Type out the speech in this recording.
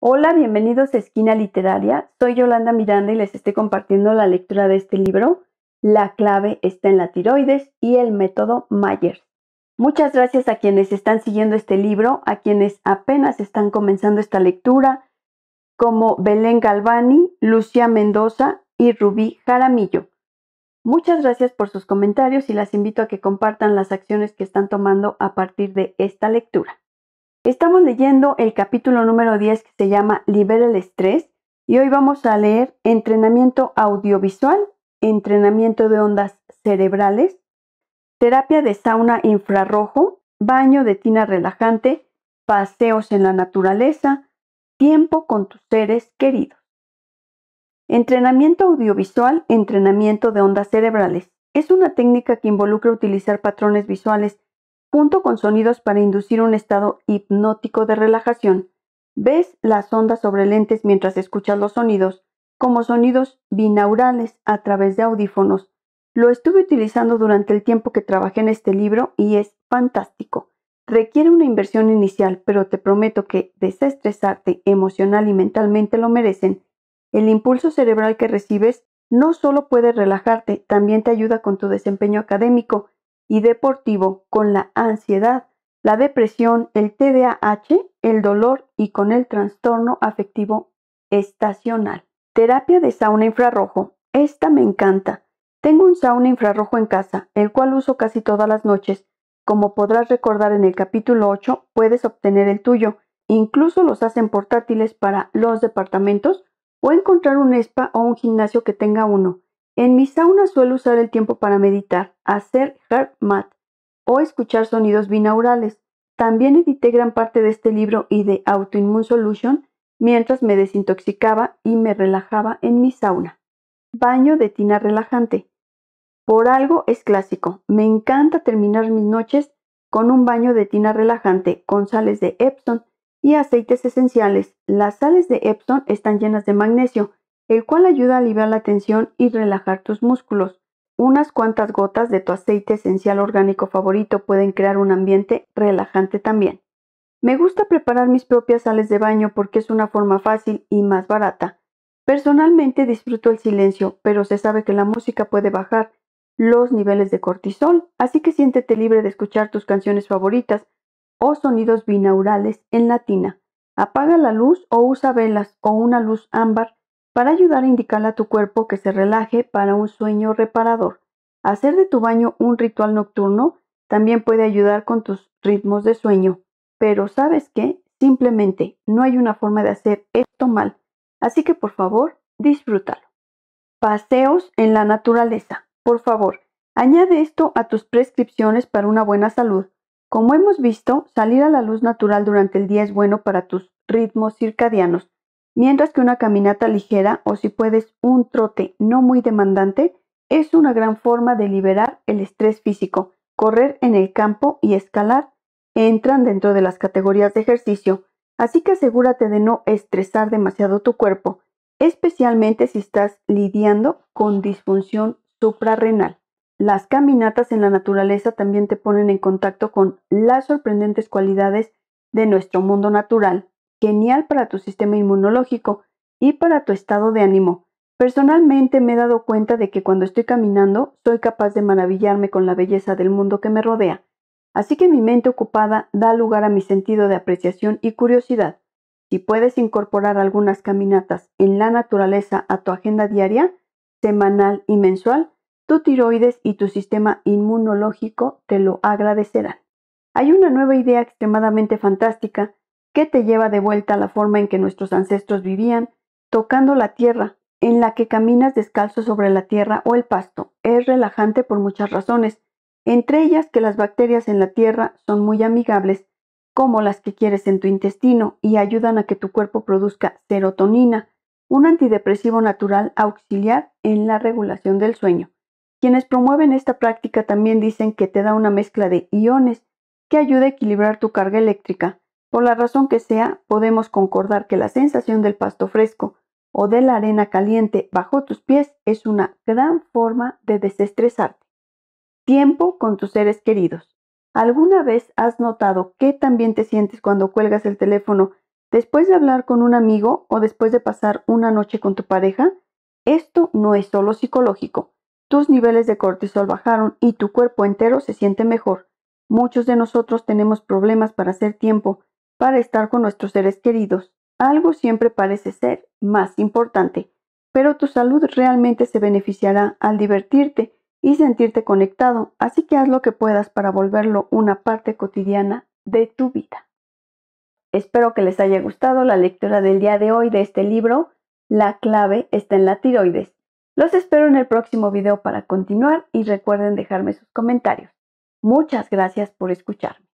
Hola, bienvenidos a Esquina Literaria. Soy Yolanda Miranda y les estoy compartiendo la lectura de este libro, La clave está en la tiroides y el método Myers. Muchas gracias a quienes están siguiendo este libro, a quienes apenas están comenzando esta lectura, como Belén Galvani, Lucía Mendoza y Rubí Jaramillo. Muchas gracias por sus comentarios y las invito a que compartan las acciones que están tomando a partir de esta lectura. Estamos leyendo el capítulo número 10 que se llama Libera el estrés y hoy vamos a leer entrenamiento audiovisual, entrenamiento de ondas cerebrales, terapia de sauna infrarrojo, baño de tina relajante, paseos en la naturaleza, tiempo con tus seres queridos. Entrenamiento audiovisual, entrenamiento de ondas cerebrales. Es una técnica que involucra utilizar patrones visuales junto con sonidos para inducir un estado hipnótico de relajación. Ves las ondas sobre lentes mientras escuchas los sonidos, como sonidos binaurales a través de audífonos. Lo estuve utilizando durante el tiempo que trabajé en este libro y es fantástico. Requiere una inversión inicial, pero te prometo que desestresarte emocional y mentalmente lo merecen. El impulso cerebral que recibes no solo puede relajarte, también te ayuda con tu desempeño académico y deportivo con la ansiedad, la depresión, el TDAH, el dolor y con el trastorno afectivo estacional. Terapia de sauna infrarrojo. Esta me encanta. Tengo un sauna infrarrojo en casa, el cual uso casi todas las noches. Como podrás recordar en el capítulo 8, puedes obtener el tuyo. Incluso los hacen portátiles para los departamentos o encontrar un spa o un gimnasio que tenga uno. En mi sauna suelo usar el tiempo para meditar, hacer heart mat o escuchar sonidos binaurales. También edité gran parte de este libro y de Autoimmune Solution mientras me desintoxicaba y me relajaba en mi sauna. Baño de tina relajante. Por algo es clásico. Me encanta terminar mis noches con un baño de tina relajante con sales de Epsom y aceites esenciales. Las sales de Epsom están llenas de magnesio, el cual ayuda a aliviar la tensión y relajar tus músculos. Unas cuantas gotas de tu aceite esencial orgánico favorito pueden crear un ambiente relajante también. Me gusta preparar mis propias sales de baño porque es una forma fácil y más barata. Personalmente disfruto el silencio, pero se sabe que la música puede bajar los niveles de cortisol, así que siéntete libre de escuchar tus canciones favoritas o sonidos binaurales en latina. Apaga la luz o usa velas o una luz ámbar para ayudar a indicarle a tu cuerpo que se relaje para un sueño reparador. Hacer de tu baño un ritual nocturno también puede ayudar con tus ritmos de sueño, pero sabes que simplemente no hay una forma de hacer esto mal, así que por favor, disfrútalo. Paseos en la naturaleza. Por favor, añade esto a tus prescripciones para una buena salud. Como hemos visto, salir a la luz natural durante el día es bueno para tus ritmos circadianos, mientras que una caminata ligera o si puedes un trote no muy demandante es una gran forma de liberar el estrés físico. Correr en el campo y escalar entran dentro de las categorías de ejercicio, así que asegúrate de no estresar demasiado tu cuerpo, especialmente si estás lidiando con disfunción suprarrenal. Las caminatas en la naturaleza también te ponen en contacto con las sorprendentes cualidades de nuestro mundo natural genial para tu sistema inmunológico y para tu estado de ánimo. Personalmente me he dado cuenta de que cuando estoy caminando soy capaz de maravillarme con la belleza del mundo que me rodea, así que mi mente ocupada da lugar a mi sentido de apreciación y curiosidad. Si puedes incorporar algunas caminatas en la naturaleza a tu agenda diaria, semanal y mensual, tu tiroides y tu sistema inmunológico te lo agradecerán. Hay una nueva idea extremadamente fantástica que te lleva de vuelta a la forma en que nuestros ancestros vivían, tocando la tierra, en la que caminas descalzo sobre la tierra o el pasto. Es relajante por muchas razones, entre ellas que las bacterias en la tierra son muy amigables, como las que quieres en tu intestino, y ayudan a que tu cuerpo produzca serotonina, un antidepresivo natural auxiliar en la regulación del sueño. Quienes promueven esta práctica también dicen que te da una mezcla de iones que ayuda a equilibrar tu carga eléctrica, por la razón que sea, podemos concordar que la sensación del pasto fresco o de la arena caliente bajo tus pies es una gran forma de desestresarte. Tiempo con tus seres queridos. ¿Alguna vez has notado que también te sientes cuando cuelgas el teléfono después de hablar con un amigo o después de pasar una noche con tu pareja? Esto no es solo psicológico. Tus niveles de cortisol bajaron y tu cuerpo entero se siente mejor. Muchos de nosotros tenemos problemas para hacer tiempo para estar con nuestros seres queridos. Algo siempre parece ser más importante, pero tu salud realmente se beneficiará al divertirte y sentirte conectado, así que haz lo que puedas para volverlo una parte cotidiana de tu vida. Espero que les haya gustado la lectura del día de hoy de este libro. La clave está en la tiroides. Los espero en el próximo video para continuar y recuerden dejarme sus comentarios. Muchas gracias por escucharme.